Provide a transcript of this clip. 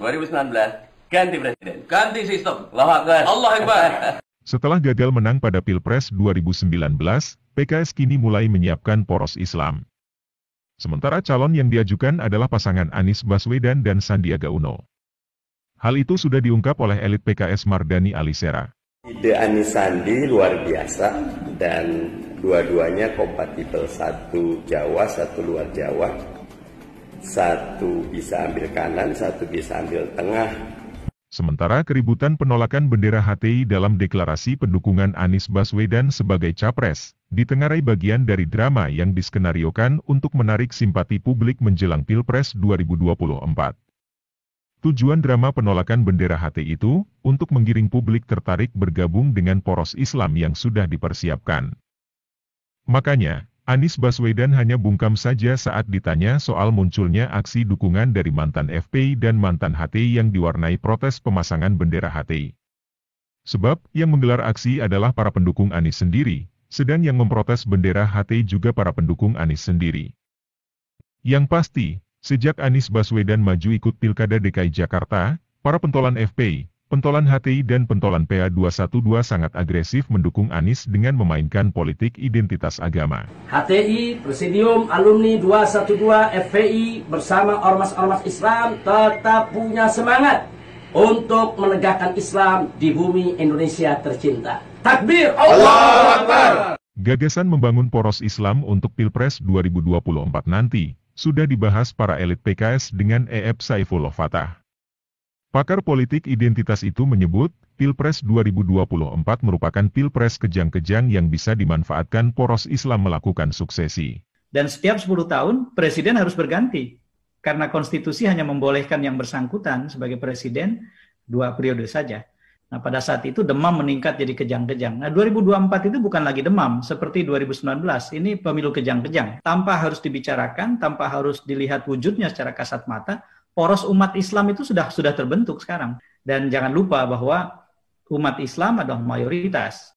2019 ganti presiden. Ganti sistem. Allah Akbar. Allah Akbar. Setelah gagal menang pada Pilpres 2019, PKS kini mulai menyiapkan poros Islam. Sementara calon yang diajukan adalah pasangan Anies Baswedan dan Sandiaga Uno. Hal itu sudah diungkap oleh elit PKS Mardani Alisera. Ide Anies Sandi luar biasa dan dua-duanya kompatibel satu Jawa, satu luar Jawa satu bisa ambil kanan, satu bisa ambil tengah. Sementara keributan penolakan bendera HTI dalam deklarasi pendukungan Anies Baswedan sebagai capres, ditengarai bagian dari drama yang diskenariokan untuk menarik simpati publik menjelang Pilpres 2024. Tujuan drama penolakan bendera HTI itu, untuk menggiring publik tertarik bergabung dengan poros Islam yang sudah dipersiapkan. Makanya, Anies Baswedan hanya bungkam saja saat ditanya soal munculnya aksi dukungan dari mantan FPI dan mantan HTI yang diwarnai protes pemasangan bendera HTI. Sebab, yang menggelar aksi adalah para pendukung Anies sendiri, sedang yang memprotes bendera HTI juga para pendukung Anies sendiri. Yang pasti, sejak Anies Baswedan maju ikut Pilkada DKI Jakarta, para pentolan FPI, Pentolan HTI dan pentolan PA212 sangat agresif mendukung Anies dengan memainkan politik identitas agama. HTI, Presidium Alumni 212 FPI bersama ormas-ormas Islam tetap punya semangat untuk menegakkan Islam di bumi Indonesia tercinta. Takbir Allah Akbar. Gagasan membangun poros Islam untuk Pilpres 2024 nanti sudah dibahas para elit PKS dengan EF Saifullah Fatah. Pakar politik identitas itu menyebut, Pilpres 2024 merupakan Pilpres kejang-kejang yang bisa dimanfaatkan poros Islam melakukan suksesi. Dan setiap 10 tahun, Presiden harus berganti. Karena konstitusi hanya membolehkan yang bersangkutan sebagai Presiden dua periode saja. Nah, pada saat itu demam meningkat jadi kejang-kejang. Nah, 2024 itu bukan lagi demam seperti 2019. Ini pemilu kejang-kejang. Tanpa harus dibicarakan, tanpa harus dilihat wujudnya secara kasat mata, poros umat Islam itu sudah sudah terbentuk sekarang dan jangan lupa bahwa umat Islam adalah mayoritas